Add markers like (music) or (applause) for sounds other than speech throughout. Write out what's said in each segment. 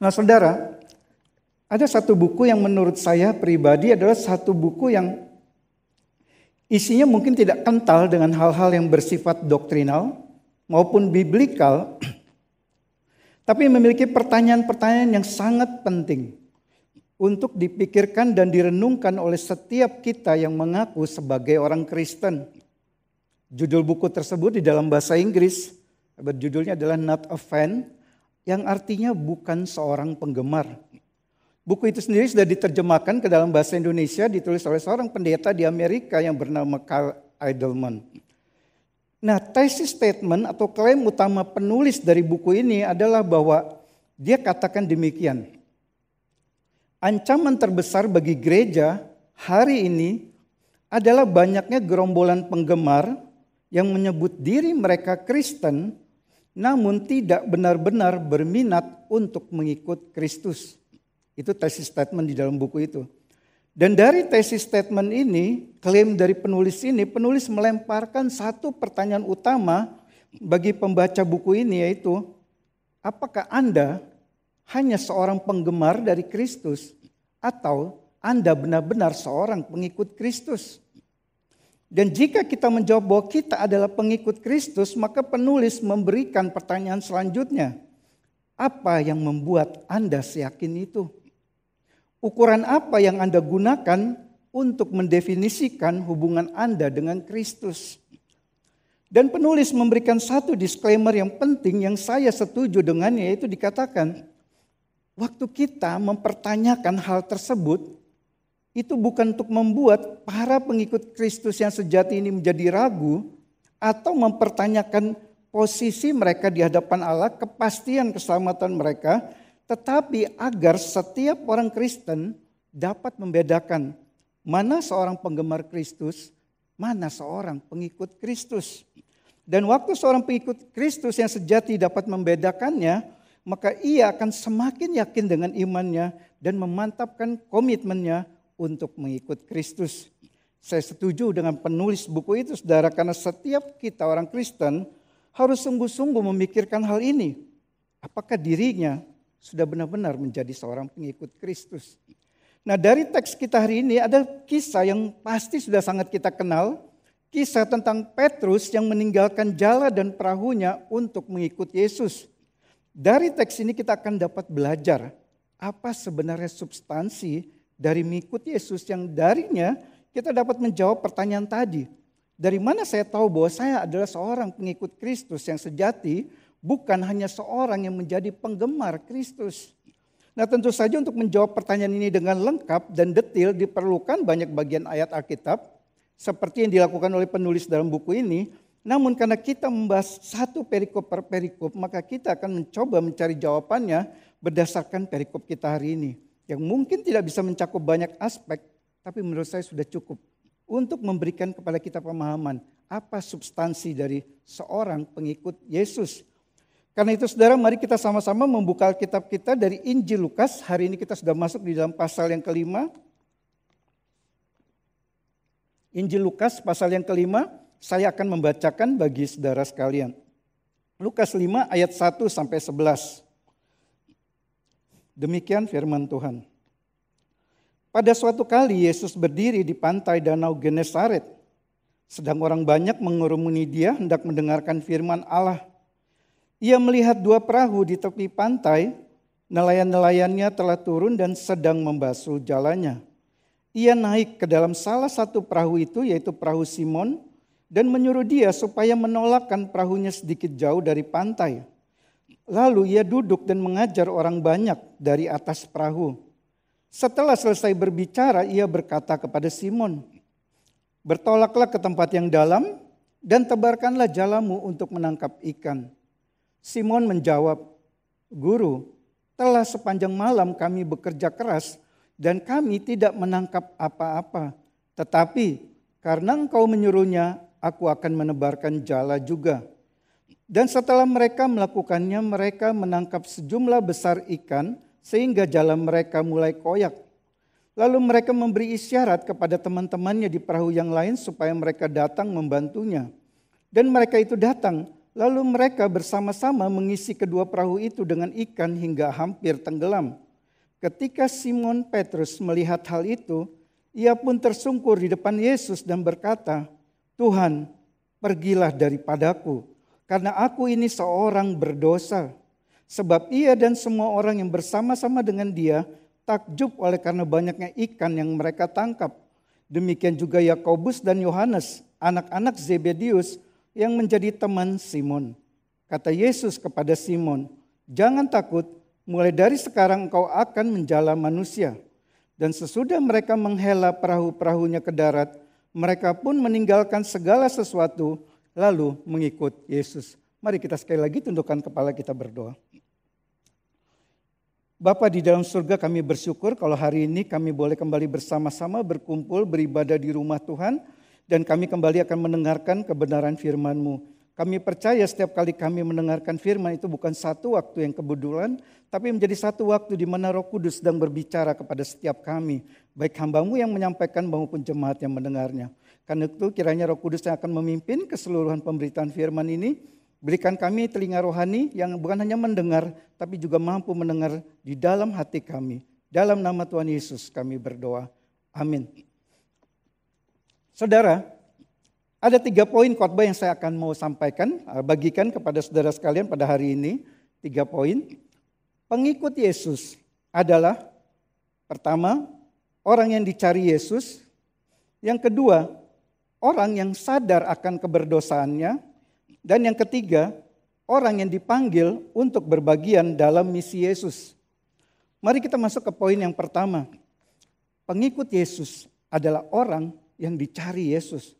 Nah saudara, ada satu buku yang menurut saya pribadi adalah satu buku yang isinya mungkin tidak kental dengan hal-hal yang bersifat doktrinal maupun biblikal, (clears throat) tapi memiliki pertanyaan-pertanyaan yang sangat penting untuk dipikirkan dan direnungkan oleh setiap kita yang mengaku sebagai orang Kristen. Judul buku tersebut di dalam bahasa Inggris berjudulnya adalah Not a Fan yang artinya bukan seorang penggemar. Buku itu sendiri sudah diterjemahkan ke dalam bahasa Indonesia ditulis oleh seorang pendeta di Amerika yang bernama Carl Eidelman. Nah, tesis statement atau klaim utama penulis dari buku ini adalah bahwa dia katakan demikian. Ancaman terbesar bagi gereja hari ini adalah banyaknya gerombolan penggemar yang menyebut diri mereka Kristen namun tidak benar-benar berminat untuk mengikut Kristus. Itu tesis statement di dalam buku itu. Dan dari tesis statement ini, klaim dari penulis ini, penulis melemparkan satu pertanyaan utama bagi pembaca buku ini yaitu, apakah Anda hanya seorang penggemar dari Kristus atau Anda benar-benar seorang pengikut Kristus? Dan jika kita menjawab bahwa kita adalah pengikut Kristus, maka penulis memberikan pertanyaan selanjutnya. Apa yang membuat Anda seyakin itu? Ukuran apa yang Anda gunakan untuk mendefinisikan hubungan Anda dengan Kristus? Dan penulis memberikan satu disclaimer yang penting yang saya setuju dengannya yaitu dikatakan waktu kita mempertanyakan hal tersebut itu bukan untuk membuat para pengikut Kristus yang sejati ini menjadi ragu atau mempertanyakan posisi mereka di hadapan Allah, kepastian keselamatan mereka, tetapi agar setiap orang Kristen dapat membedakan mana seorang penggemar Kristus, mana seorang pengikut Kristus. Dan waktu seorang pengikut Kristus yang sejati dapat membedakannya, maka ia akan semakin yakin dengan imannya dan memantapkan komitmennya untuk mengikut Kristus. Saya setuju dengan penulis buku itu saudara karena setiap kita orang Kristen harus sungguh-sungguh memikirkan hal ini. Apakah dirinya sudah benar-benar menjadi seorang pengikut Kristus? Nah dari teks kita hari ini ada kisah yang pasti sudah sangat kita kenal. Kisah tentang Petrus yang meninggalkan jala dan perahunya untuk mengikut Yesus. Dari teks ini kita akan dapat belajar apa sebenarnya substansi dari mengikut Yesus yang darinya kita dapat menjawab pertanyaan tadi. Dari mana saya tahu bahwa saya adalah seorang pengikut Kristus yang sejati, bukan hanya seorang yang menjadi penggemar Kristus. Nah tentu saja untuk menjawab pertanyaan ini dengan lengkap dan detil diperlukan banyak bagian ayat Alkitab seperti yang dilakukan oleh penulis dalam buku ini. Namun karena kita membahas satu perikop per perikop maka kita akan mencoba mencari jawabannya berdasarkan perikop kita hari ini yang mungkin tidak bisa mencakup banyak aspek, tapi menurut saya sudah cukup untuk memberikan kepada kita pemahaman apa substansi dari seorang pengikut Yesus. Karena itu saudara mari kita sama-sama membuka kitab kita dari Injil Lukas. Hari ini kita sudah masuk di dalam pasal yang kelima. Injil Lukas pasal yang kelima saya akan membacakan bagi saudara sekalian. Lukas 5 ayat 1 sampai 11. Demikian firman Tuhan. Pada suatu kali Yesus berdiri di pantai Danau Genesaret. Sedang orang banyak mengurumuni dia hendak mendengarkan firman Allah. Ia melihat dua perahu di tepi pantai, nelayan-nelayannya telah turun dan sedang membasuh jalannya. Ia naik ke dalam salah satu perahu itu yaitu perahu Simon dan menyuruh dia supaya menolakkan perahunya sedikit jauh dari pantai. Lalu ia duduk dan mengajar orang banyak dari atas perahu. Setelah selesai berbicara, ia berkata kepada Simon, "Bertolaklah ke tempat yang dalam dan tebarkanlah jalamu untuk menangkap ikan." Simon menjawab, "Guru, telah sepanjang malam kami bekerja keras dan kami tidak menangkap apa-apa, tetapi karena engkau menyuruhnya, aku akan menebarkan jala juga." Dan setelah mereka melakukannya, mereka menangkap sejumlah besar ikan sehingga jalan mereka mulai koyak. Lalu mereka memberi isyarat kepada teman-temannya di perahu yang lain supaya mereka datang membantunya. Dan mereka itu datang, lalu mereka bersama-sama mengisi kedua perahu itu dengan ikan hingga hampir tenggelam. Ketika Simon Petrus melihat hal itu, ia pun tersungkur di depan Yesus dan berkata, "Tuhan, pergilah daripadaku." karena aku ini seorang berdosa. Sebab ia dan semua orang yang bersama-sama dengan dia takjub oleh karena banyaknya ikan yang mereka tangkap. Demikian juga Yakobus dan Yohanes, anak-anak Zebedius yang menjadi teman Simon. Kata Yesus kepada Simon, "Jangan takut, mulai dari sekarang engkau akan menjala manusia." Dan sesudah mereka menghela perahu-perahunya ke darat, mereka pun meninggalkan segala sesuatu lalu mengikut Yesus. Mari kita sekali lagi tundukkan kepala kita berdoa. Bapak di dalam surga kami bersyukur kalau hari ini kami boleh kembali bersama-sama berkumpul beribadah di rumah Tuhan dan kami kembali akan mendengarkan kebenaran firman-Mu. Kami percaya setiap kali kami mendengarkan firman itu bukan satu waktu yang kebetulan, tapi menjadi satu waktu di mana roh kudus sedang berbicara kepada setiap kami, baik hambamu yang menyampaikan maupun jemaat yang mendengarnya. Karena itu kiranya roh kudus yang akan memimpin keseluruhan pemberitaan firman ini. Berikan kami telinga rohani yang bukan hanya mendengar, tapi juga mampu mendengar di dalam hati kami. Dalam nama Tuhan Yesus kami berdoa. Amin. Saudara, ada tiga poin khotbah yang saya akan mau sampaikan, eh, bagikan kepada saudara sekalian pada hari ini. Tiga poin. Pengikut Yesus adalah pertama, orang yang dicari Yesus. Yang kedua, orang yang sadar akan keberdosaannya, dan yang ketiga, orang yang dipanggil untuk berbagian dalam misi Yesus. Mari kita masuk ke poin yang pertama. Pengikut Yesus adalah orang yang dicari Yesus.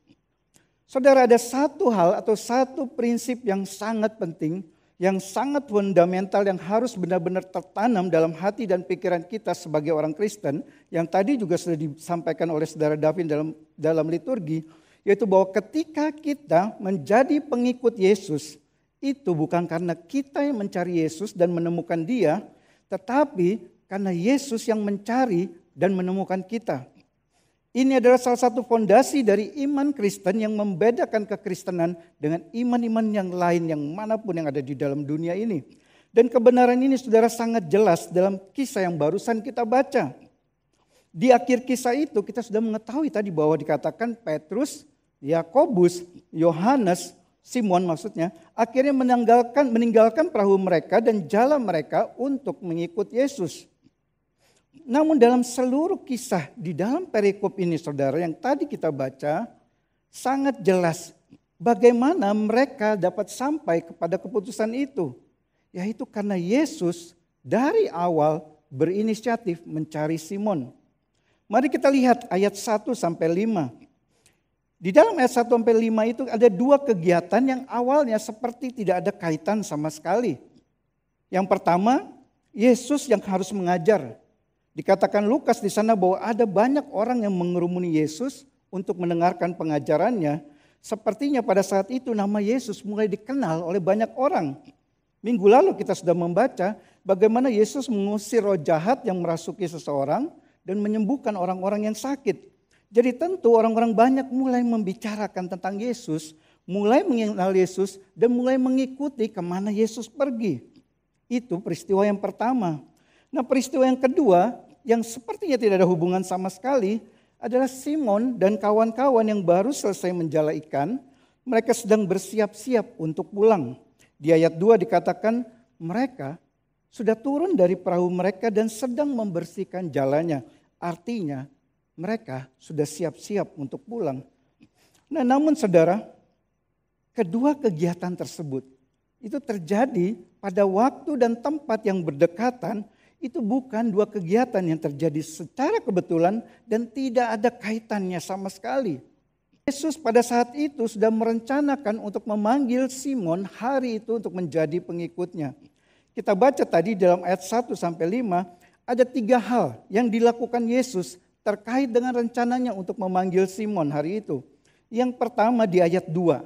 Saudara, ada satu hal atau satu prinsip yang sangat penting, yang sangat fundamental, yang harus benar-benar tertanam dalam hati dan pikiran kita sebagai orang Kristen, yang tadi juga sudah disampaikan oleh saudara Davin dalam, dalam liturgi, yaitu bahwa ketika kita menjadi pengikut Yesus, itu bukan karena kita yang mencari Yesus dan menemukan Dia, tetapi karena Yesus yang mencari dan menemukan kita. Ini adalah salah satu fondasi dari iman Kristen yang membedakan kekristenan dengan iman-iman yang lain yang manapun yang ada di dalam dunia ini. Dan kebenaran ini saudara sangat jelas dalam kisah yang barusan kita baca. Di akhir kisah itu kita sudah mengetahui tadi bahwa dikatakan Petrus Yakobus, Yohanes, Simon maksudnya, akhirnya meninggalkan meninggalkan perahu mereka dan jalan mereka untuk mengikut Yesus. Namun dalam seluruh kisah di dalam perikop ini saudara yang tadi kita baca sangat jelas bagaimana mereka dapat sampai kepada keputusan itu. Yaitu karena Yesus dari awal berinisiatif mencari Simon. Mari kita lihat ayat 1 sampai 5. Di dalam ayat 1 sampai 5 itu ada dua kegiatan yang awalnya seperti tidak ada kaitan sama sekali. Yang pertama, Yesus yang harus mengajar. Dikatakan Lukas di sana bahwa ada banyak orang yang mengerumuni Yesus untuk mendengarkan pengajarannya. Sepertinya pada saat itu nama Yesus mulai dikenal oleh banyak orang. Minggu lalu kita sudah membaca bagaimana Yesus mengusir roh jahat yang merasuki seseorang dan menyembuhkan orang-orang yang sakit. Jadi tentu orang-orang banyak mulai membicarakan tentang Yesus, mulai mengenal Yesus dan mulai mengikuti kemana Yesus pergi. Itu peristiwa yang pertama. Nah peristiwa yang kedua yang sepertinya tidak ada hubungan sama sekali adalah Simon dan kawan-kawan yang baru selesai menjala ikan. Mereka sedang bersiap-siap untuk pulang. Di ayat 2 dikatakan mereka sudah turun dari perahu mereka dan sedang membersihkan jalannya. Artinya mereka sudah siap-siap untuk pulang. Nah, namun saudara, kedua kegiatan tersebut itu terjadi pada waktu dan tempat yang berdekatan. Itu bukan dua kegiatan yang terjadi secara kebetulan dan tidak ada kaitannya sama sekali. Yesus pada saat itu sudah merencanakan untuk memanggil Simon hari itu untuk menjadi pengikutnya. Kita baca tadi dalam ayat 1 sampai 5, ada tiga hal yang dilakukan Yesus terkait dengan rencananya untuk memanggil Simon hari itu. Yang pertama di ayat 2.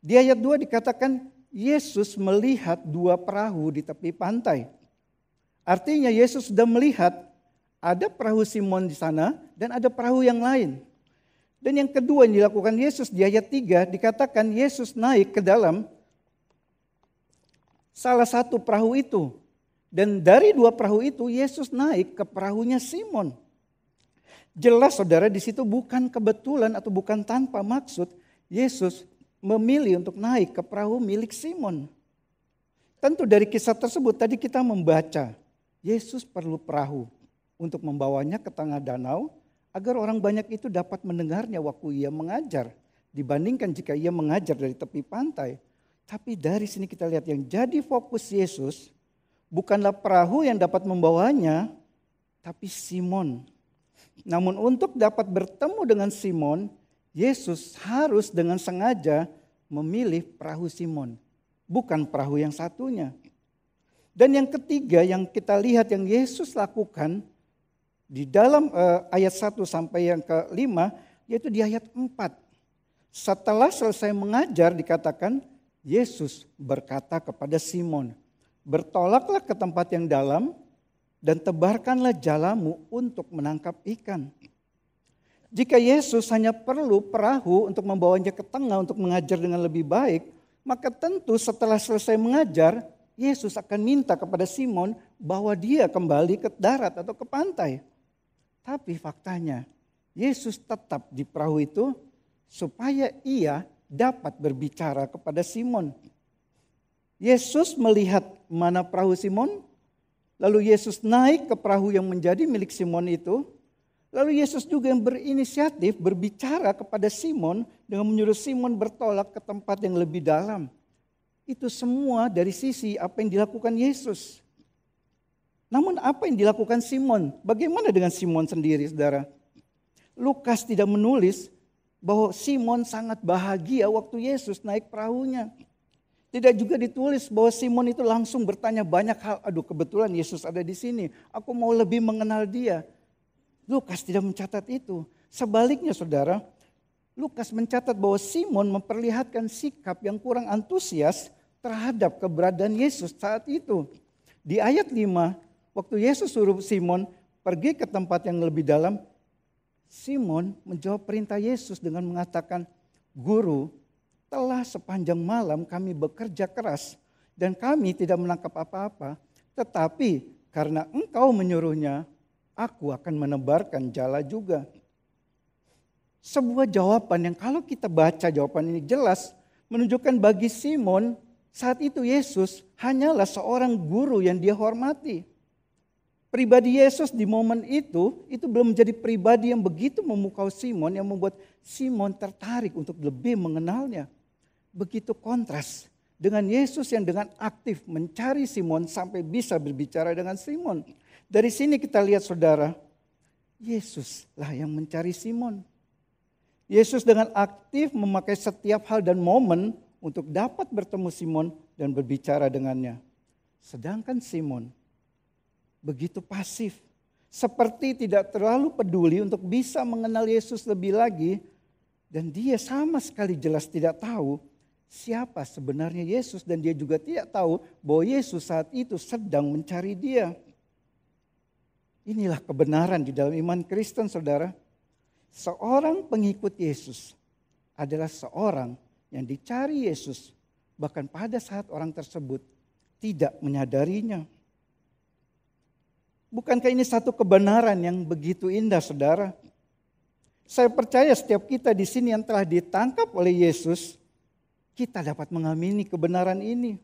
Di ayat 2 dikatakan Yesus melihat dua perahu di tepi pantai. Artinya Yesus sudah melihat ada perahu Simon di sana dan ada perahu yang lain. Dan yang kedua yang dilakukan Yesus di ayat 3 dikatakan Yesus naik ke dalam salah satu perahu itu. Dan dari dua perahu itu Yesus naik ke perahunya Simon. Jelas saudara di situ bukan kebetulan atau bukan tanpa maksud Yesus memilih untuk naik ke perahu milik Simon. Tentu dari kisah tersebut tadi kita membaca Yesus perlu perahu untuk membawanya ke tengah danau agar orang banyak itu dapat mendengarnya waktu ia mengajar dibandingkan jika ia mengajar dari tepi pantai. Tapi dari sini kita lihat yang jadi fokus Yesus bukanlah perahu yang dapat membawanya tapi Simon namun untuk dapat bertemu dengan Simon, Yesus harus dengan sengaja memilih perahu Simon, bukan perahu yang satunya. Dan yang ketiga yang kita lihat yang Yesus lakukan di dalam eh, ayat 1 sampai yang kelima yaitu di ayat 4. Setelah selesai mengajar dikatakan Yesus berkata kepada Simon, "Bertolaklah ke tempat yang dalam dan tebarkanlah jalamu untuk menangkap ikan. Jika Yesus hanya perlu perahu untuk membawanya ke tengah untuk mengajar dengan lebih baik, maka tentu setelah selesai mengajar, Yesus akan minta kepada Simon bahwa dia kembali ke darat atau ke pantai. Tapi faktanya, Yesus tetap di perahu itu supaya ia dapat berbicara kepada Simon. Yesus melihat mana perahu Simon, Lalu Yesus naik ke perahu yang menjadi milik Simon itu. Lalu Yesus juga yang berinisiatif berbicara kepada Simon dengan menyuruh Simon bertolak ke tempat yang lebih dalam. Itu semua dari sisi apa yang dilakukan Yesus. Namun apa yang dilakukan Simon? Bagaimana dengan Simon sendiri saudara? Lukas tidak menulis bahwa Simon sangat bahagia waktu Yesus naik perahunya. Tidak juga ditulis bahwa Simon itu langsung bertanya banyak hal. Aduh kebetulan Yesus ada di sini. Aku mau lebih mengenal dia. Lukas tidak mencatat itu. Sebaliknya saudara, Lukas mencatat bahwa Simon memperlihatkan sikap yang kurang antusias terhadap keberadaan Yesus saat itu. Di ayat 5, waktu Yesus suruh Simon pergi ke tempat yang lebih dalam, Simon menjawab perintah Yesus dengan mengatakan, Guru, telah sepanjang malam kami bekerja keras dan kami tidak menangkap apa-apa, tetapi karena engkau menyuruhnya, aku akan menebarkan jala juga. Sebuah jawaban yang kalau kita baca jawaban ini jelas menunjukkan bagi Simon saat itu Yesus hanyalah seorang guru yang dia hormati. Pribadi Yesus di momen itu, itu belum menjadi pribadi yang begitu memukau Simon, yang membuat Simon tertarik untuk lebih mengenalnya begitu kontras dengan Yesus yang dengan aktif mencari Simon sampai bisa berbicara dengan Simon. Dari sini kita lihat saudara, Yesuslah yang mencari Simon. Yesus dengan aktif memakai setiap hal dan momen untuk dapat bertemu Simon dan berbicara dengannya. Sedangkan Simon begitu pasif, seperti tidak terlalu peduli untuk bisa mengenal Yesus lebih lagi dan dia sama sekali jelas tidak tahu siapa sebenarnya Yesus dan dia juga tidak tahu bahwa Yesus saat itu sedang mencari dia. Inilah kebenaran di dalam iman Kristen Saudara. Seorang pengikut Yesus adalah seorang yang dicari Yesus bahkan pada saat orang tersebut tidak menyadarinya. Bukankah ini satu kebenaran yang begitu indah Saudara? Saya percaya setiap kita di sini yang telah ditangkap oleh Yesus kita dapat mengamini kebenaran ini.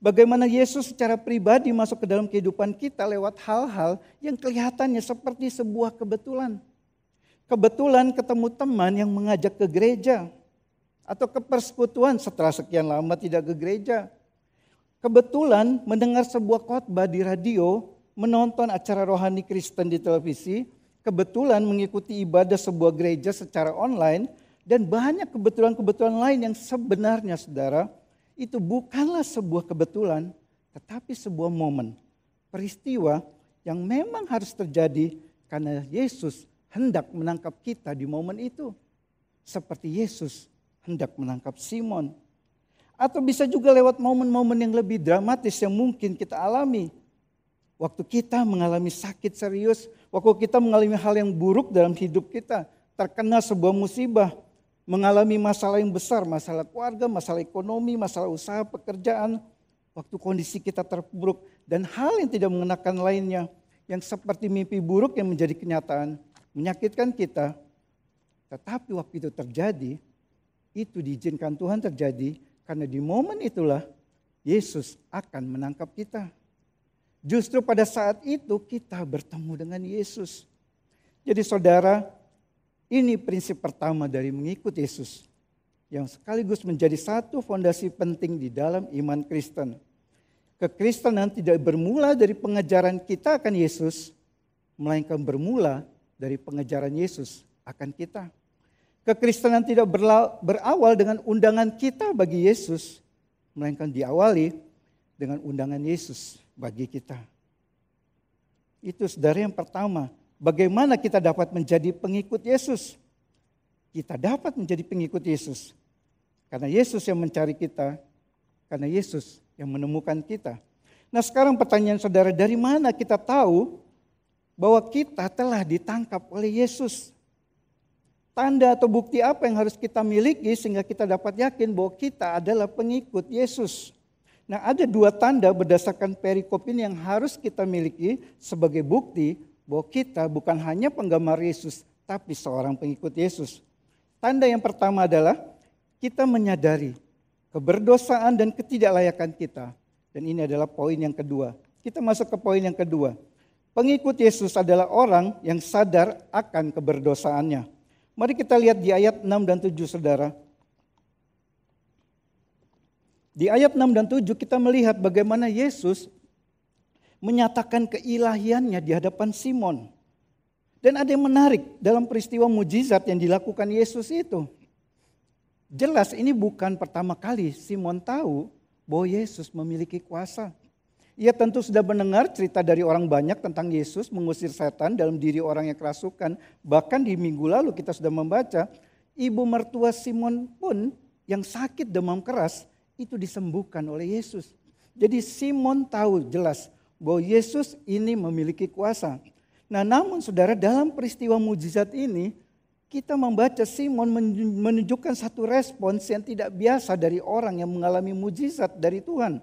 Bagaimana Yesus secara pribadi masuk ke dalam kehidupan kita lewat hal-hal yang kelihatannya seperti sebuah kebetulan. Kebetulan ketemu teman yang mengajak ke gereja atau ke persekutuan setelah sekian lama tidak ke gereja. Kebetulan mendengar sebuah khotbah di radio, menonton acara rohani Kristen di televisi, kebetulan mengikuti ibadah sebuah gereja secara online dan banyak kebetulan-kebetulan lain yang sebenarnya saudara, itu bukanlah sebuah kebetulan, tetapi sebuah momen. Peristiwa yang memang harus terjadi karena Yesus hendak menangkap kita di momen itu. Seperti Yesus hendak menangkap Simon. Atau bisa juga lewat momen-momen yang lebih dramatis yang mungkin kita alami. Waktu kita mengalami sakit serius, waktu kita mengalami hal yang buruk dalam hidup kita, terkena sebuah musibah, mengalami masalah yang besar, masalah keluarga, masalah ekonomi, masalah usaha, pekerjaan, waktu kondisi kita terburuk dan hal yang tidak mengenakan lainnya yang seperti mimpi buruk yang menjadi kenyataan, menyakitkan kita. Tetapi waktu itu terjadi, itu diizinkan Tuhan terjadi karena di momen itulah Yesus akan menangkap kita. Justru pada saat itu kita bertemu dengan Yesus. Jadi saudara, ini prinsip pertama dari mengikut Yesus yang sekaligus menjadi satu fondasi penting di dalam iman Kristen. Kekristenan tidak bermula dari pengejaran kita akan Yesus, melainkan bermula dari pengejaran Yesus akan kita. Kekristenan tidak berawal dengan undangan kita bagi Yesus, melainkan diawali dengan undangan Yesus bagi kita. Itu saudara yang pertama, Bagaimana kita dapat menjadi pengikut Yesus? Kita dapat menjadi pengikut Yesus karena Yesus yang mencari kita, karena Yesus yang menemukan kita. Nah, sekarang pertanyaan saudara, dari mana kita tahu bahwa kita telah ditangkap oleh Yesus? Tanda atau bukti apa yang harus kita miliki sehingga kita dapat yakin bahwa kita adalah pengikut Yesus? Nah, ada dua tanda berdasarkan perikop ini yang harus kita miliki sebagai bukti bahwa kita bukan hanya penggemar Yesus, tapi seorang pengikut Yesus. Tanda yang pertama adalah kita menyadari keberdosaan dan ketidaklayakan kita. Dan ini adalah poin yang kedua. Kita masuk ke poin yang kedua. Pengikut Yesus adalah orang yang sadar akan keberdosaannya. Mari kita lihat di ayat 6 dan 7 saudara. Di ayat 6 dan 7 kita melihat bagaimana Yesus menyatakan keilahiannya di hadapan Simon. Dan ada yang menarik dalam peristiwa mujizat yang dilakukan Yesus itu. Jelas ini bukan pertama kali Simon tahu bahwa Yesus memiliki kuasa. Ia tentu sudah mendengar cerita dari orang banyak tentang Yesus mengusir setan dalam diri orang yang kerasukan. Bahkan di minggu lalu kita sudah membaca, ibu mertua Simon pun yang sakit demam keras itu disembuhkan oleh Yesus. Jadi Simon tahu jelas bahwa Yesus ini memiliki kuasa. Nah, namun saudara, dalam peristiwa mujizat ini, kita membaca Simon menunjukkan satu respons yang tidak biasa dari orang yang mengalami mujizat dari Tuhan.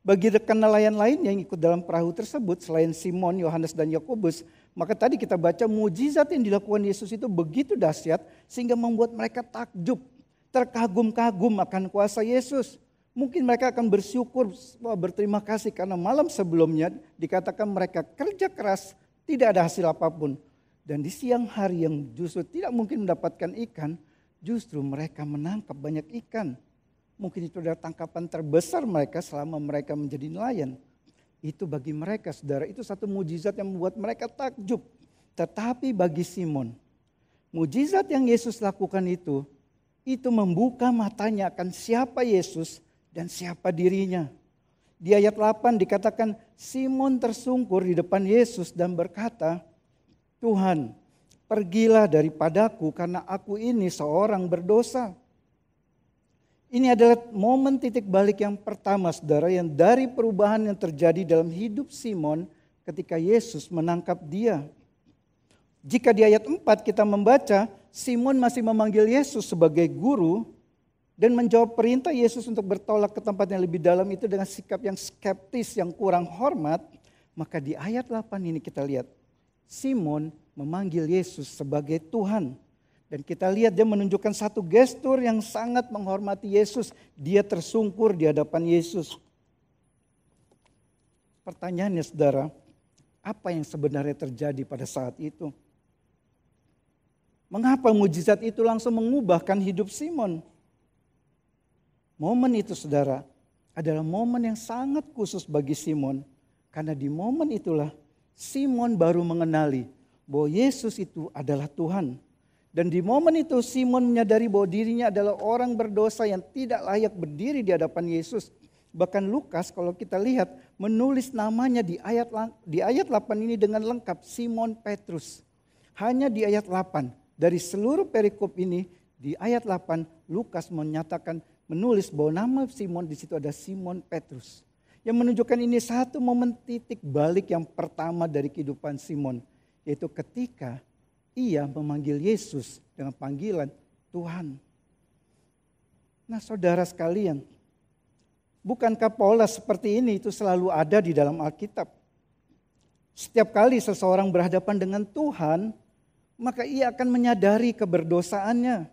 Bagi rekan nelayan lain yang ikut dalam perahu tersebut, selain Simon, Yohanes, dan Yakobus, maka tadi kita baca mujizat yang dilakukan Yesus itu begitu dahsyat sehingga membuat mereka takjub, terkagum-kagum akan kuasa Yesus. Mungkin mereka akan bersyukur, berterima kasih karena malam sebelumnya dikatakan mereka kerja keras, tidak ada hasil apapun. Dan di siang hari yang justru tidak mungkin mendapatkan ikan, justru mereka menangkap banyak ikan. Mungkin itu adalah tangkapan terbesar mereka selama mereka menjadi nelayan. Itu bagi mereka saudara, itu satu mujizat yang membuat mereka takjub. Tetapi bagi Simon, mujizat yang Yesus lakukan itu, itu membuka matanya akan siapa Yesus dan siapa dirinya. Di ayat 8 dikatakan Simon tersungkur di depan Yesus dan berkata, "Tuhan, pergilah daripadaku karena aku ini seorang berdosa." Ini adalah momen titik balik yang pertama Saudara yang dari perubahan yang terjadi dalam hidup Simon ketika Yesus menangkap dia. Jika di ayat 4 kita membaca Simon masih memanggil Yesus sebagai guru, dan menjawab perintah Yesus untuk bertolak ke tempat yang lebih dalam itu dengan sikap yang skeptis, yang kurang hormat, maka di ayat 8 ini kita lihat Simon memanggil Yesus sebagai Tuhan. Dan kita lihat dia menunjukkan satu gestur yang sangat menghormati Yesus. Dia tersungkur di hadapan Yesus. Pertanyaannya saudara, apa yang sebenarnya terjadi pada saat itu? Mengapa mujizat itu langsung mengubahkan hidup Simon? Momen itu saudara adalah momen yang sangat khusus bagi Simon. Karena di momen itulah Simon baru mengenali bahwa Yesus itu adalah Tuhan. Dan di momen itu Simon menyadari bahwa dirinya adalah orang berdosa yang tidak layak berdiri di hadapan Yesus. Bahkan Lukas kalau kita lihat menulis namanya di ayat di ayat 8 ini dengan lengkap Simon Petrus. Hanya di ayat 8 dari seluruh perikop ini di ayat 8 Lukas menyatakan menulis bahwa nama Simon di situ ada Simon Petrus. Yang menunjukkan ini satu momen titik balik yang pertama dari kehidupan Simon. Yaitu ketika ia memanggil Yesus dengan panggilan Tuhan. Nah saudara sekalian, bukankah pola seperti ini itu selalu ada di dalam Alkitab? Setiap kali seseorang berhadapan dengan Tuhan, maka ia akan menyadari keberdosaannya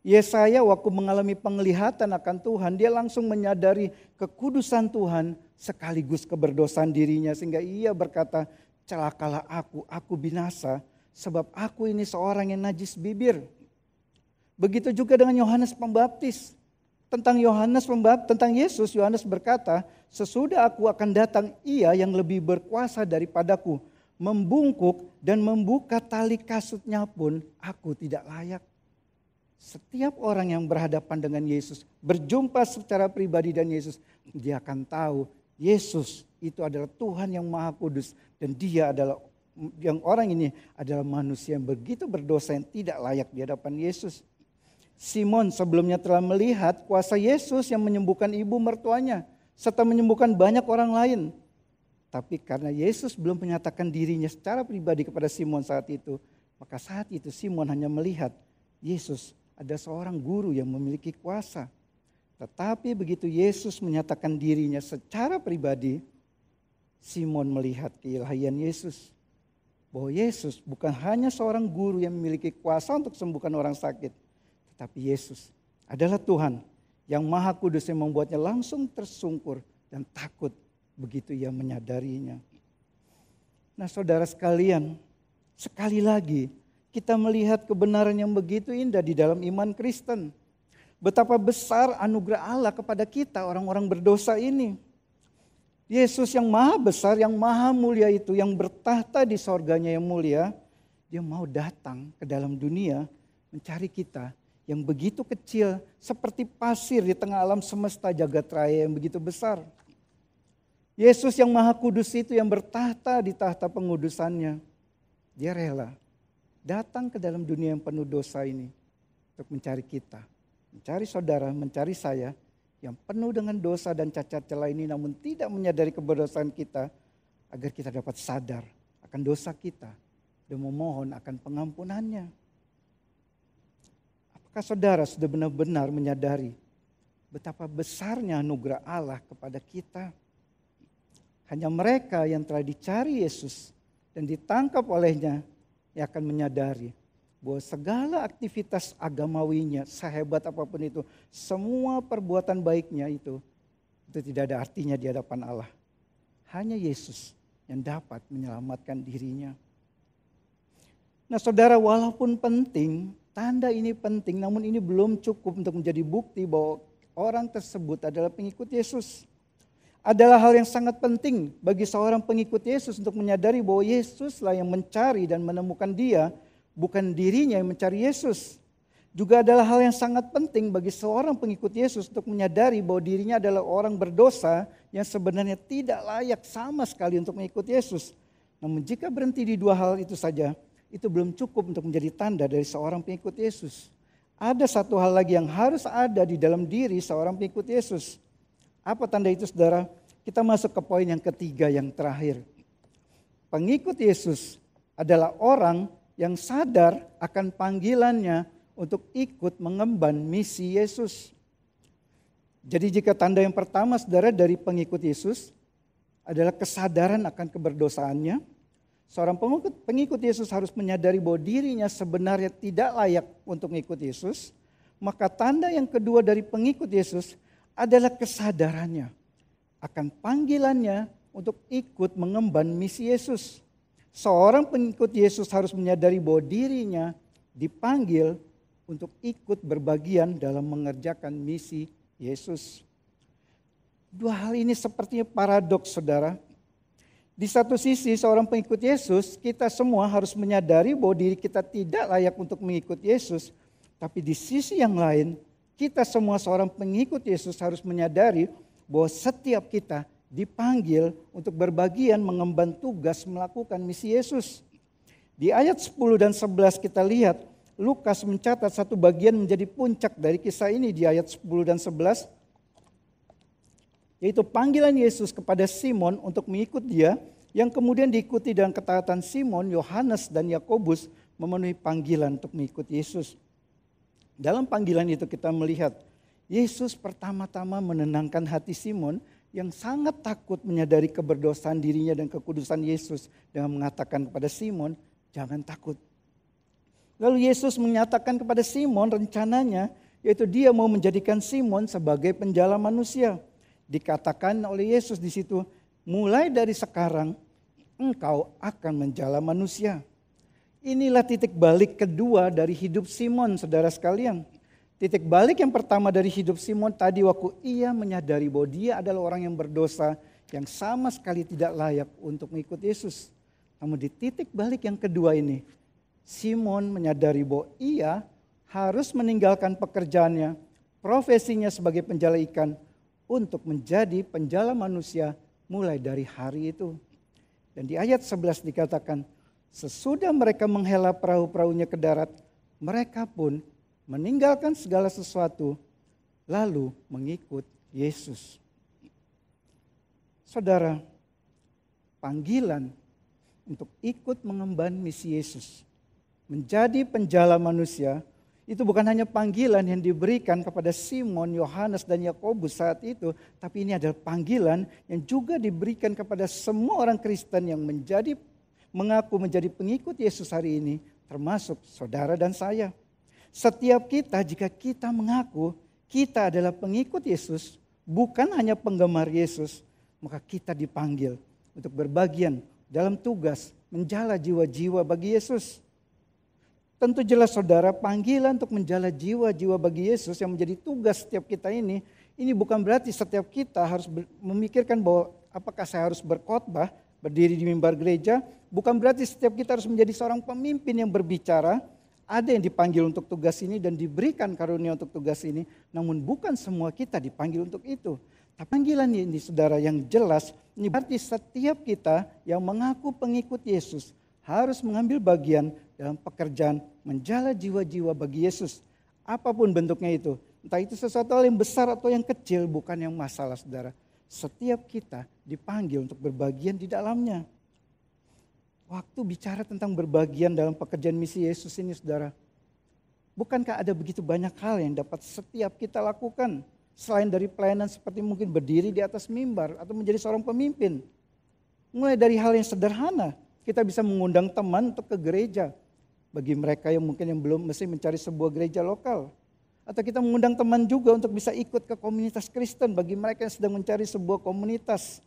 Yesaya waktu mengalami penglihatan akan Tuhan, dia langsung menyadari kekudusan Tuhan sekaligus keberdosaan dirinya sehingga ia berkata, "Celakalah aku, aku binasa sebab aku ini seorang yang najis bibir." Begitu juga dengan Yohanes Pembaptis. Tentang Yohanes Pembaptis, tentang Yesus, Yohanes berkata, "Sesudah aku akan datang ia yang lebih berkuasa daripadaku, membungkuk dan membuka tali kasutnya pun aku tidak layak." setiap orang yang berhadapan dengan Yesus, berjumpa secara pribadi dan Yesus, dia akan tahu Yesus itu adalah Tuhan yang Maha Kudus dan dia adalah yang orang ini adalah manusia yang begitu berdosa yang tidak layak di hadapan Yesus. Simon sebelumnya telah melihat kuasa Yesus yang menyembuhkan ibu mertuanya serta menyembuhkan banyak orang lain. Tapi karena Yesus belum menyatakan dirinya secara pribadi kepada Simon saat itu, maka saat itu Simon hanya melihat Yesus ada seorang guru yang memiliki kuasa. Tetapi begitu Yesus menyatakan dirinya secara pribadi, Simon melihat keilahian Yesus. Bahwa Yesus bukan hanya seorang guru yang memiliki kuasa untuk sembuhkan orang sakit. Tetapi Yesus adalah Tuhan yang maha kudus yang membuatnya langsung tersungkur dan takut begitu ia menyadarinya. Nah saudara sekalian, sekali lagi kita melihat kebenaran yang begitu indah di dalam iman Kristen. Betapa besar anugerah Allah kepada kita orang-orang berdosa ini. Yesus yang maha besar, yang maha mulia itu, yang bertahta di sorganya yang mulia, dia mau datang ke dalam dunia mencari kita yang begitu kecil seperti pasir di tengah alam semesta jagat raya yang begitu besar. Yesus yang maha kudus itu yang bertahta di tahta pengudusannya. Dia rela datang ke dalam dunia yang penuh dosa ini untuk mencari kita, mencari saudara, mencari saya yang penuh dengan dosa dan cacat celah ini namun tidak menyadari keberdosaan kita agar kita dapat sadar akan dosa kita dan memohon akan pengampunannya. Apakah saudara sudah benar-benar menyadari betapa besarnya anugerah Allah kepada kita? Hanya mereka yang telah dicari Yesus dan ditangkap olehnya ia akan menyadari bahwa segala aktivitas agamawinya, sehebat apapun itu, semua perbuatan baiknya itu, itu tidak ada artinya di hadapan Allah. Hanya Yesus yang dapat menyelamatkan dirinya. Nah saudara walaupun penting, tanda ini penting namun ini belum cukup untuk menjadi bukti bahwa orang tersebut adalah pengikut Yesus adalah hal yang sangat penting bagi seorang pengikut Yesus untuk menyadari bahwa Yesuslah yang mencari dan menemukan dia, bukan dirinya yang mencari Yesus. Juga adalah hal yang sangat penting bagi seorang pengikut Yesus untuk menyadari bahwa dirinya adalah orang berdosa yang sebenarnya tidak layak sama sekali untuk mengikuti Yesus. Namun jika berhenti di dua hal itu saja, itu belum cukup untuk menjadi tanda dari seorang pengikut Yesus. Ada satu hal lagi yang harus ada di dalam diri seorang pengikut Yesus apa tanda itu saudara? Kita masuk ke poin yang ketiga yang terakhir. Pengikut Yesus adalah orang yang sadar akan panggilannya untuk ikut mengemban misi Yesus. Jadi jika tanda yang pertama saudara dari pengikut Yesus adalah kesadaran akan keberdosaannya, seorang pengikut, pengikut Yesus harus menyadari bahwa dirinya sebenarnya tidak layak untuk mengikut Yesus, maka tanda yang kedua dari pengikut Yesus adalah kesadarannya akan panggilannya untuk ikut mengemban misi Yesus. Seorang pengikut Yesus harus menyadari bahwa dirinya dipanggil untuk ikut berbagian dalam mengerjakan misi Yesus. Dua hal ini sepertinya paradoks, saudara. Di satu sisi, seorang pengikut Yesus, kita semua harus menyadari bahwa diri kita tidak layak untuk mengikut Yesus, tapi di sisi yang lain, kita semua seorang pengikut Yesus harus menyadari bahwa setiap kita dipanggil untuk berbagian mengemban tugas melakukan misi Yesus. Di ayat 10 dan 11 kita lihat Lukas mencatat satu bagian menjadi puncak dari kisah ini di ayat 10 dan 11 yaitu panggilan Yesus kepada Simon untuk mengikut dia yang kemudian diikuti dengan ketaatan Simon, Yohanes dan Yakobus memenuhi panggilan untuk mengikut Yesus. Dalam panggilan itu kita melihat Yesus pertama-tama menenangkan hati Simon yang sangat takut menyadari keberdosaan dirinya dan kekudusan Yesus dengan mengatakan kepada Simon, "Jangan takut." Lalu Yesus menyatakan kepada Simon rencananya yaitu dia mau menjadikan Simon sebagai penjala manusia. Dikatakan oleh Yesus di situ, "Mulai dari sekarang engkau akan menjala manusia." Inilah titik balik kedua dari hidup Simon, saudara sekalian. Titik balik yang pertama dari hidup Simon tadi waktu ia menyadari bahwa dia adalah orang yang berdosa yang sama sekali tidak layak untuk mengikut Yesus. Namun di titik balik yang kedua ini, Simon menyadari bahwa ia harus meninggalkan pekerjaannya, profesinya sebagai penjala ikan untuk menjadi penjala manusia mulai dari hari itu. Dan di ayat 11 dikatakan, Sesudah mereka menghela perahu-perahunya ke darat, mereka pun meninggalkan segala sesuatu lalu mengikut Yesus. Saudara, panggilan untuk ikut mengemban misi Yesus menjadi penjala manusia itu bukan hanya panggilan yang diberikan kepada Simon, Yohanes, dan Yakobus saat itu, tapi ini adalah panggilan yang juga diberikan kepada semua orang Kristen yang menjadi mengaku menjadi pengikut Yesus hari ini, termasuk saudara dan saya. Setiap kita, jika kita mengaku kita adalah pengikut Yesus, bukan hanya penggemar Yesus, maka kita dipanggil untuk berbagian dalam tugas menjala jiwa-jiwa bagi Yesus. Tentu jelas saudara, panggilan untuk menjala jiwa-jiwa bagi Yesus yang menjadi tugas setiap kita ini, ini bukan berarti setiap kita harus memikirkan bahwa apakah saya harus berkhotbah berdiri di mimbar gereja, bukan berarti setiap kita harus menjadi seorang pemimpin yang berbicara. Ada yang dipanggil untuk tugas ini dan diberikan karunia untuk tugas ini, namun bukan semua kita dipanggil untuk itu. Tapi panggilan ini saudara yang jelas, ini berarti setiap kita yang mengaku pengikut Yesus harus mengambil bagian dalam pekerjaan menjala jiwa-jiwa bagi Yesus. Apapun bentuknya itu, entah itu sesuatu yang besar atau yang kecil bukan yang masalah saudara. Setiap kita dipanggil untuk berbagian di dalamnya. Waktu bicara tentang berbagian dalam pekerjaan misi Yesus ini saudara. Bukankah ada begitu banyak hal yang dapat setiap kita lakukan. Selain dari pelayanan seperti mungkin berdiri di atas mimbar atau menjadi seorang pemimpin. Mulai dari hal yang sederhana. Kita bisa mengundang teman untuk ke gereja. Bagi mereka yang mungkin yang belum mesti mencari sebuah gereja lokal atau kita mengundang teman juga untuk bisa ikut ke komunitas Kristen bagi mereka yang sedang mencari sebuah komunitas.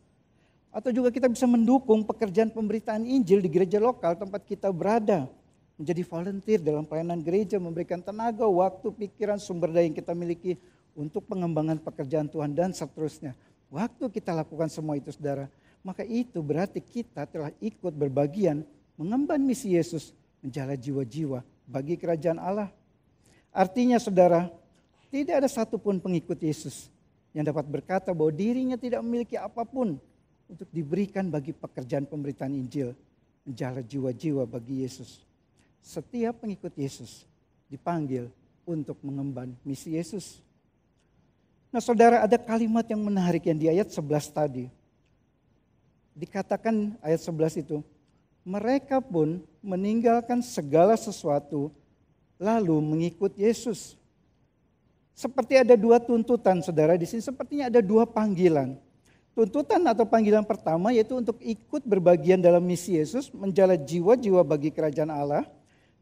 Atau juga kita bisa mendukung pekerjaan pemberitaan Injil di gereja lokal tempat kita berada. Menjadi volunteer dalam pelayanan gereja memberikan tenaga, waktu, pikiran, sumber daya yang kita miliki untuk pengembangan pekerjaan Tuhan dan seterusnya. Waktu kita lakukan semua itu saudara, maka itu berarti kita telah ikut berbagian mengemban misi Yesus menjala jiwa-jiwa bagi kerajaan Allah. Artinya saudara, tidak ada satupun pengikut Yesus yang dapat berkata bahwa dirinya tidak memiliki apapun untuk diberikan bagi pekerjaan pemberitaan Injil, menjala jiwa-jiwa bagi Yesus. Setiap pengikut Yesus dipanggil untuk mengemban misi Yesus. Nah saudara ada kalimat yang menarik yang di ayat 11 tadi. Dikatakan ayat 11 itu, mereka pun meninggalkan segala sesuatu lalu mengikut Yesus. Seperti ada dua tuntutan saudara di sini, sepertinya ada dua panggilan. Tuntutan atau panggilan pertama yaitu untuk ikut berbagian dalam misi Yesus, menjala jiwa-jiwa bagi kerajaan Allah.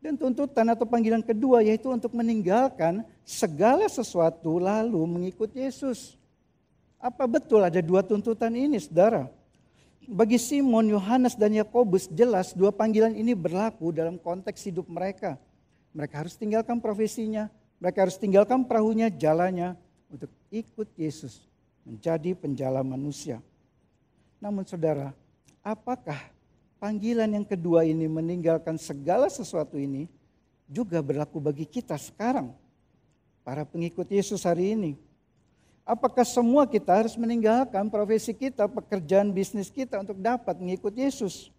Dan tuntutan atau panggilan kedua yaitu untuk meninggalkan segala sesuatu lalu mengikut Yesus. Apa betul ada dua tuntutan ini saudara? Bagi Simon, Yohanes, dan Yakobus jelas dua panggilan ini berlaku dalam konteks hidup mereka. Mereka harus tinggalkan profesinya, mereka harus tinggalkan perahunya, jalannya untuk ikut Yesus menjadi penjala manusia. Namun saudara, apakah panggilan yang kedua ini meninggalkan segala sesuatu ini juga berlaku bagi kita sekarang? Para pengikut Yesus hari ini. Apakah semua kita harus meninggalkan profesi kita, pekerjaan bisnis kita untuk dapat mengikut Yesus?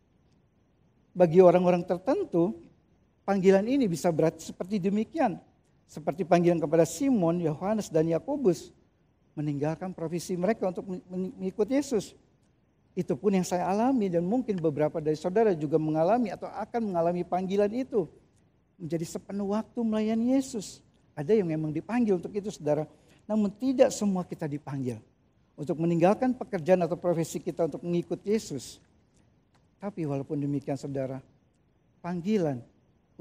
Bagi orang-orang tertentu, Panggilan ini bisa berat seperti demikian. Seperti panggilan kepada Simon, Yohanes, dan Yakobus. Meninggalkan profesi mereka untuk mengikuti Yesus. Itu pun yang saya alami dan mungkin beberapa dari saudara juga mengalami atau akan mengalami panggilan itu. Menjadi sepenuh waktu melayani Yesus. Ada yang memang dipanggil untuk itu saudara. Namun tidak semua kita dipanggil untuk meninggalkan pekerjaan atau profesi kita untuk mengikuti Yesus. Tapi walaupun demikian saudara, panggilan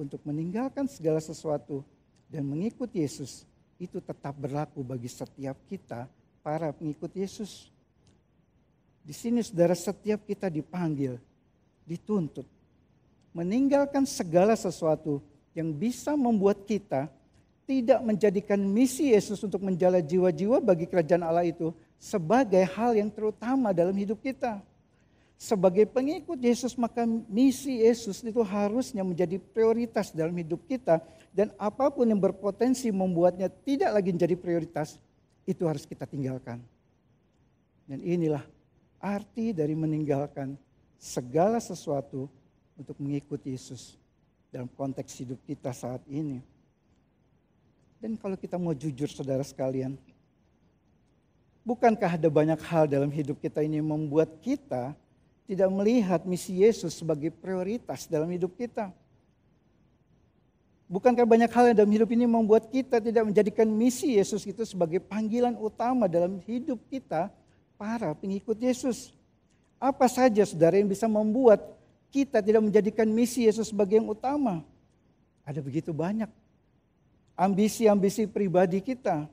untuk meninggalkan segala sesuatu dan mengikut Yesus itu tetap berlaku bagi setiap kita para pengikut Yesus. Di sini saudara setiap kita dipanggil, dituntut meninggalkan segala sesuatu yang bisa membuat kita tidak menjadikan misi Yesus untuk menjala jiwa-jiwa bagi kerajaan Allah itu sebagai hal yang terutama dalam hidup kita sebagai pengikut Yesus maka misi Yesus itu harusnya menjadi prioritas dalam hidup kita dan apapun yang berpotensi membuatnya tidak lagi menjadi prioritas itu harus kita tinggalkan. Dan inilah arti dari meninggalkan segala sesuatu untuk mengikuti Yesus dalam konteks hidup kita saat ini. Dan kalau kita mau jujur saudara sekalian, bukankah ada banyak hal dalam hidup kita ini membuat kita tidak melihat misi Yesus sebagai prioritas dalam hidup kita. Bukankah banyak hal yang dalam hidup ini membuat kita tidak menjadikan misi Yesus itu sebagai panggilan utama dalam hidup kita para pengikut Yesus? Apa saja saudara yang bisa membuat kita tidak menjadikan misi Yesus sebagai yang utama? Ada begitu banyak. Ambisi-ambisi pribadi kita,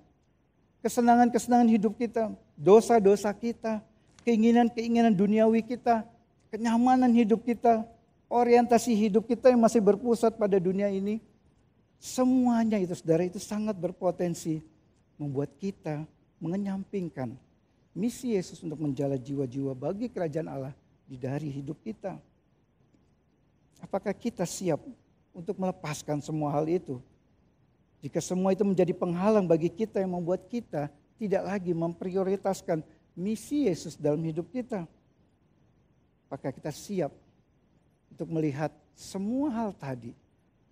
kesenangan-kesenangan hidup kita, dosa-dosa kita, keinginan-keinginan duniawi kita, kenyamanan hidup kita, orientasi hidup kita yang masih berpusat pada dunia ini. Semuanya itu saudara itu sangat berpotensi membuat kita mengenyampingkan misi Yesus untuk menjala jiwa-jiwa bagi kerajaan Allah di dari hidup kita. Apakah kita siap untuk melepaskan semua hal itu? Jika semua itu menjadi penghalang bagi kita yang membuat kita tidak lagi memprioritaskan misi Yesus dalam hidup kita. Apakah kita siap untuk melihat semua hal tadi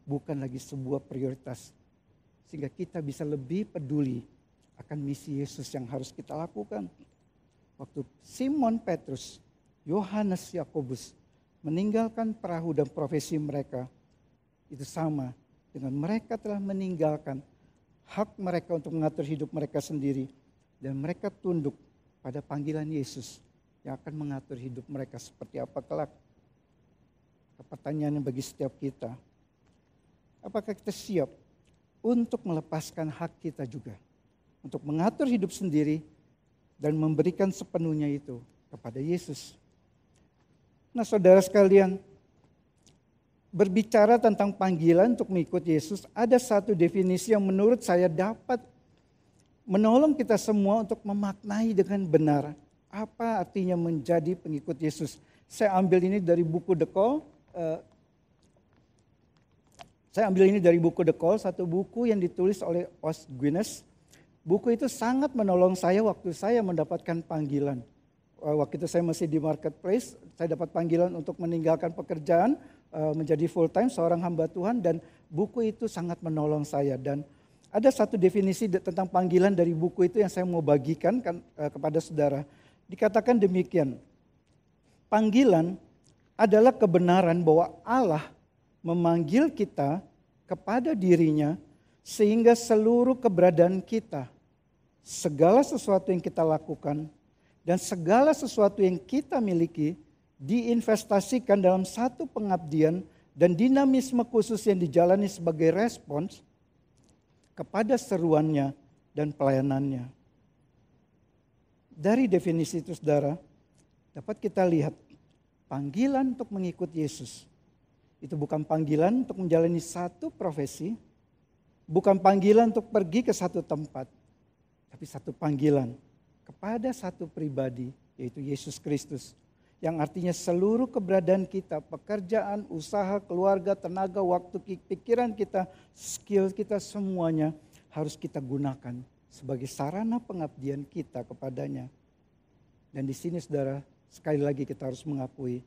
bukan lagi sebuah prioritas sehingga kita bisa lebih peduli akan misi Yesus yang harus kita lakukan. Waktu Simon Petrus, Yohanes Yakobus meninggalkan perahu dan profesi mereka itu sama dengan mereka telah meninggalkan hak mereka untuk mengatur hidup mereka sendiri dan mereka tunduk pada panggilan Yesus yang akan mengatur hidup mereka seperti apa kelak. Pertanyaannya bagi setiap kita, apakah kita siap untuk melepaskan hak kita juga? Untuk mengatur hidup sendiri dan memberikan sepenuhnya itu kepada Yesus. Nah saudara sekalian, berbicara tentang panggilan untuk mengikut Yesus, ada satu definisi yang menurut saya dapat menolong kita semua untuk memaknai dengan benar apa artinya menjadi pengikut Yesus. Saya ambil ini dari buku The eh, saya ambil ini dari buku The satu buku yang ditulis oleh Os Guinness. Buku itu sangat menolong saya waktu saya mendapatkan panggilan. Eh, waktu itu saya masih di marketplace, saya dapat panggilan untuk meninggalkan pekerjaan, eh, menjadi full time seorang hamba Tuhan dan buku itu sangat menolong saya dan ada satu definisi tentang panggilan dari buku itu yang saya mau bagikan kan, eh, kepada saudara. Dikatakan demikian, panggilan adalah kebenaran bahwa Allah memanggil kita kepada dirinya sehingga seluruh keberadaan kita, segala sesuatu yang kita lakukan, dan segala sesuatu yang kita miliki diinvestasikan dalam satu pengabdian dan dinamisme khusus yang dijalani sebagai respons kepada seruannya dan pelayanannya. Dari definisi itu saudara, dapat kita lihat panggilan untuk mengikut Yesus. Itu bukan panggilan untuk menjalani satu profesi, bukan panggilan untuk pergi ke satu tempat, tapi satu panggilan kepada satu pribadi, yaitu Yesus Kristus, yang artinya seluruh keberadaan kita, pekerjaan, usaha, keluarga, tenaga, waktu, pikiran kita, skill kita semuanya harus kita gunakan sebagai sarana pengabdian kita kepadanya. Dan di sini saudara, sekali lagi kita harus mengakui,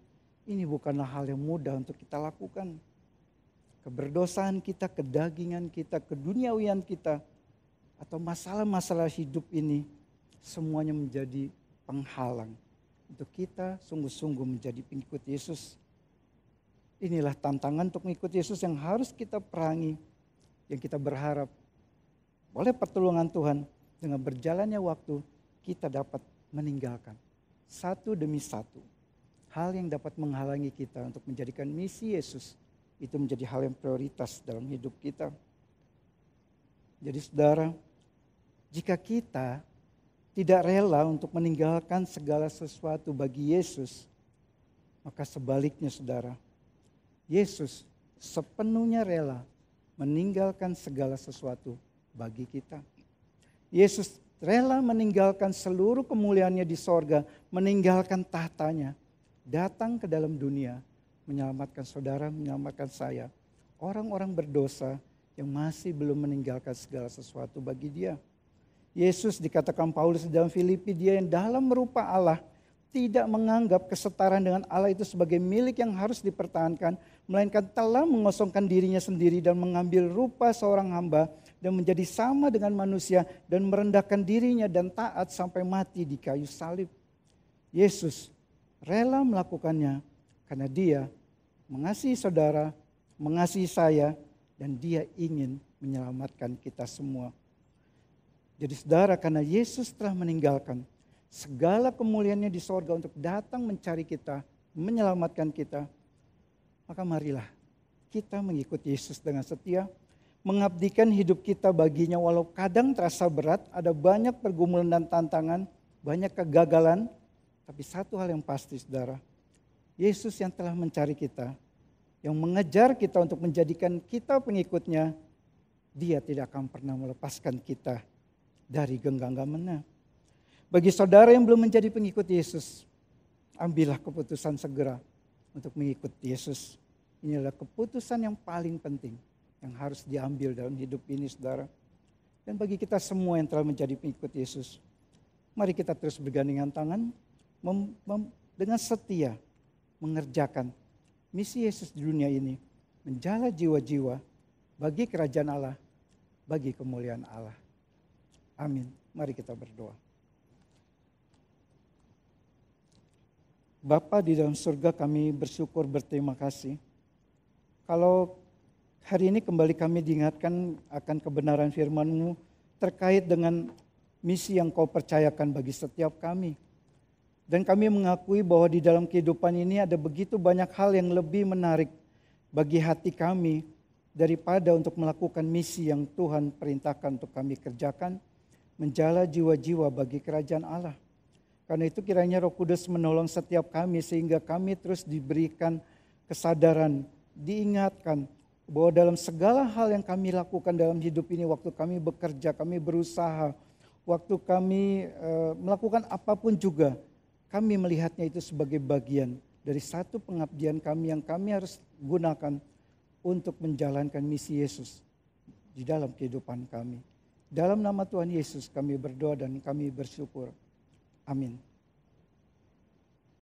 ini bukanlah hal yang mudah untuk kita lakukan. Keberdosaan kita, kedagingan kita, keduniawian kita, atau masalah-masalah hidup ini semuanya menjadi penghalang untuk kita sungguh-sungguh menjadi pengikut Yesus. Inilah tantangan untuk mengikuti Yesus yang harus kita perangi, yang kita berharap oleh pertolongan Tuhan dengan berjalannya waktu kita dapat meninggalkan satu demi satu hal yang dapat menghalangi kita untuk menjadikan misi Yesus itu menjadi hal yang prioritas dalam hidup kita. Jadi saudara, jika kita tidak rela untuk meninggalkan segala sesuatu bagi Yesus, maka sebaliknya saudara, Yesus sepenuhnya rela meninggalkan segala sesuatu bagi kita. Yesus rela meninggalkan seluruh kemuliaannya di sorga, meninggalkan tahtanya, datang ke dalam dunia, menyelamatkan saudara, menyelamatkan saya. Orang-orang berdosa yang masih belum meninggalkan segala sesuatu bagi dia. Yesus dikatakan Paulus dalam Filipi dia yang dalam merupa Allah tidak menganggap kesetaraan dengan Allah itu sebagai milik yang harus dipertahankan, melainkan telah mengosongkan dirinya sendiri dan mengambil rupa seorang hamba dan menjadi sama dengan manusia dan merendahkan dirinya dan taat sampai mati di kayu salib. Yesus rela melakukannya karena dia mengasihi saudara, mengasihi saya, dan dia ingin menyelamatkan kita semua. Jadi saudara karena Yesus telah meninggalkan segala kemuliaannya di sorga untuk datang mencari kita, menyelamatkan kita, maka marilah kita mengikuti Yesus dengan setia, mengabdikan hidup kita baginya walau kadang terasa berat, ada banyak pergumulan dan tantangan, banyak kegagalan, tapi satu hal yang pasti saudara, Yesus yang telah mencari kita, yang mengejar kita untuk menjadikan kita pengikutnya, dia tidak akan pernah melepaskan kita dari genggamannya. Bagi saudara yang belum menjadi pengikut Yesus, ambillah keputusan segera untuk mengikut Yesus. Ini adalah keputusan yang paling penting yang harus diambil dalam hidup ini saudara. Dan bagi kita semua yang telah menjadi pengikut Yesus, mari kita terus bergandengan tangan mem, mem, dengan setia mengerjakan misi Yesus di dunia ini. Menjala jiwa-jiwa bagi kerajaan Allah, bagi kemuliaan Allah. Amin. Mari kita berdoa. Bapa di dalam surga kami bersyukur berterima kasih. Kalau hari ini kembali kami diingatkan akan kebenaran firman-Mu terkait dengan misi yang kau percayakan bagi setiap kami. Dan kami mengakui bahwa di dalam kehidupan ini ada begitu banyak hal yang lebih menarik bagi hati kami daripada untuk melakukan misi yang Tuhan perintahkan untuk kami kerjakan menjala jiwa-jiwa bagi kerajaan Allah. Karena itu kiranya Roh Kudus menolong setiap kami sehingga kami terus diberikan kesadaran, diingatkan bahwa dalam segala hal yang kami lakukan dalam hidup ini waktu kami bekerja, kami berusaha, waktu kami eh, melakukan apapun juga, kami melihatnya itu sebagai bagian dari satu pengabdian kami yang kami harus gunakan untuk menjalankan misi Yesus di dalam kehidupan kami. Dalam nama Tuhan Yesus kami berdoa dan kami bersyukur. Amin.